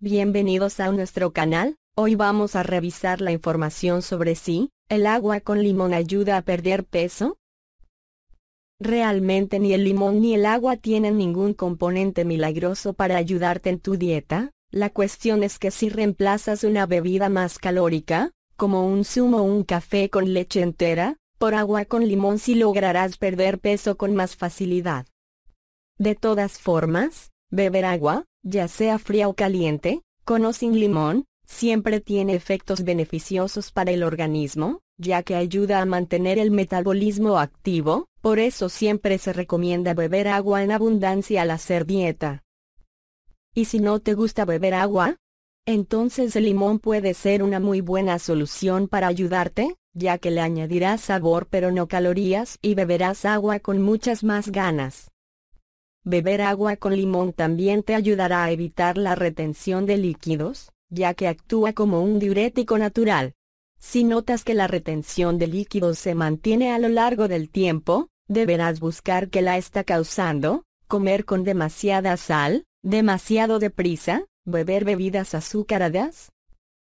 Bienvenidos a nuestro canal, hoy vamos a revisar la información sobre si, el agua con limón ayuda a perder peso. Realmente ni el limón ni el agua tienen ningún componente milagroso para ayudarte en tu dieta, la cuestión es que si reemplazas una bebida más calórica, como un zumo o un café con leche entera, por agua con limón si sí lograrás perder peso con más facilidad. De todas formas, beber agua, ya sea fría o caliente, con o sin limón, siempre tiene efectos beneficiosos para el organismo, ya que ayuda a mantener el metabolismo activo, por eso siempre se recomienda beber agua en abundancia al hacer dieta. ¿Y si no te gusta beber agua? Entonces el limón puede ser una muy buena solución para ayudarte, ya que le añadirás sabor pero no calorías y beberás agua con muchas más ganas. Beber agua con limón también te ayudará a evitar la retención de líquidos, ya que actúa como un diurético natural. Si notas que la retención de líquidos se mantiene a lo largo del tiempo, deberás buscar qué la está causando, comer con demasiada sal, demasiado deprisa, beber bebidas azucaradas.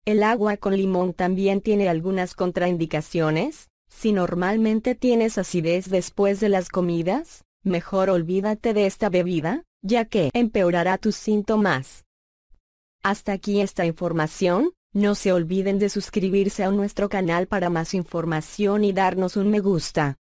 El agua con limón también tiene algunas contraindicaciones, si normalmente tienes acidez después de las comidas, Mejor olvídate de esta bebida, ya que empeorará tus síntomas. Hasta aquí esta información, no se olviden de suscribirse a nuestro canal para más información y darnos un me gusta.